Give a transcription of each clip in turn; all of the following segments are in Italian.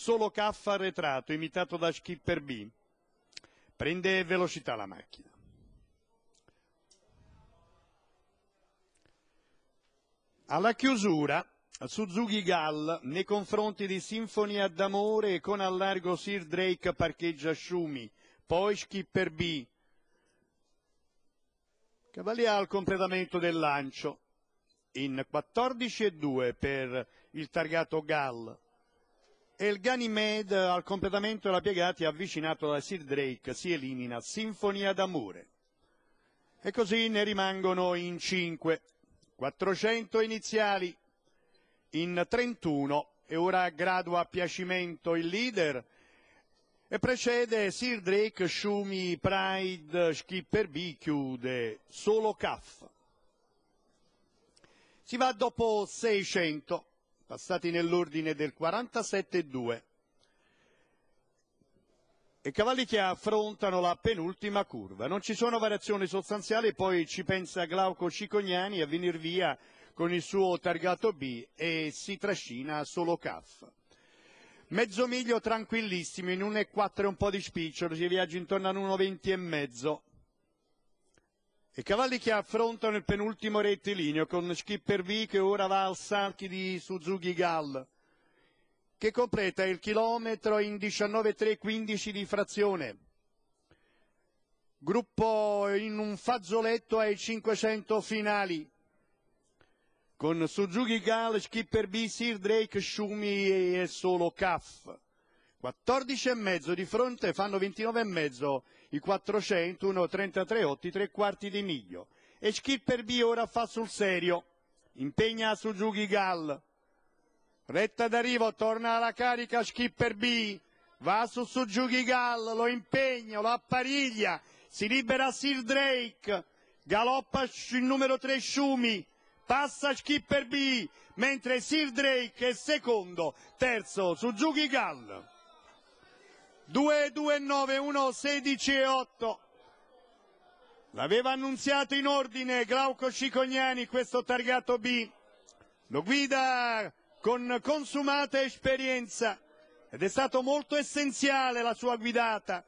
solo caffa arretrato, imitato da Skipper B. Prende velocità la macchina. Alla chiusura, Suzuki Gall nei confronti di Sinfonia d'Amore e con allargo Sir Drake parcheggia Schumi, poi Skipper B. Cavalier al completamento del lancio in 14 e 2 per il targato Gall e il Ganymede al completamento della Piegati avvicinato da Sir Drake si elimina Sinfonia d'amore. E così ne rimangono in 5, 400 iniziali, in 31 e ora gradua a piacimento il leader e precede Sir Drake, Shumi, Pride, Skipper B chiude, solo Caff. Si va dopo 600, passati nell'ordine del 47-2 e cavalli che affrontano la penultima curva. Non ci sono variazioni sostanziali, poi ci pensa Glauco Cicognani a venir via con il suo targato B e si trascina solo CAF. Mezzo miglio tranquillissimo in 1,4 e un po' di spicciolo, si viaggia intorno all'1.20 e mezzo. I cavalli che affrontano il penultimo rettilineo con Skipper V che ora va al Sarchi di Suzuki Gall, che completa il chilometro in 19.3.15 di frazione. Gruppo in un fazzoletto ai 500 finali con Suzuki Gall, Skipper B, Sir Drake, Shumi e solo Kaff. 14,5 di fronte fanno 29,5 i 400, 1,33,8, tre quarti di miglio. E B ora fa sul serio, impegna Suzuki Gall, retta d'arrivo, torna alla carica B va su Suzuki Gall, lo impegna, lo appariglia, si libera Sir Drake, galoppa il numero 3 Schumi, passa Schipper B, mentre Sir Drake è secondo, terzo Suzuki Gall. 2291 16 e 8. L'aveva annunziato in ordine Glauco Cicognani, questo targato B. Lo guida con consumata esperienza ed è stato molto essenziale la sua guidata.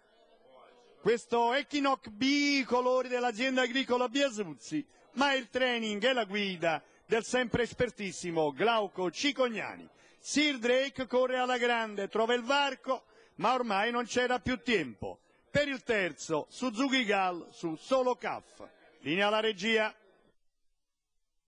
Questo Equinox B, i colori dell'azienda agricola Biasuzzi, ma il training e la guida del sempre espertissimo Glauco Cicognani. Sir Drake corre alla grande, trova il varco, ma ormai non c'era più tempo. Per il terzo, Suzuki Gal su solo CAF. Linea alla regia.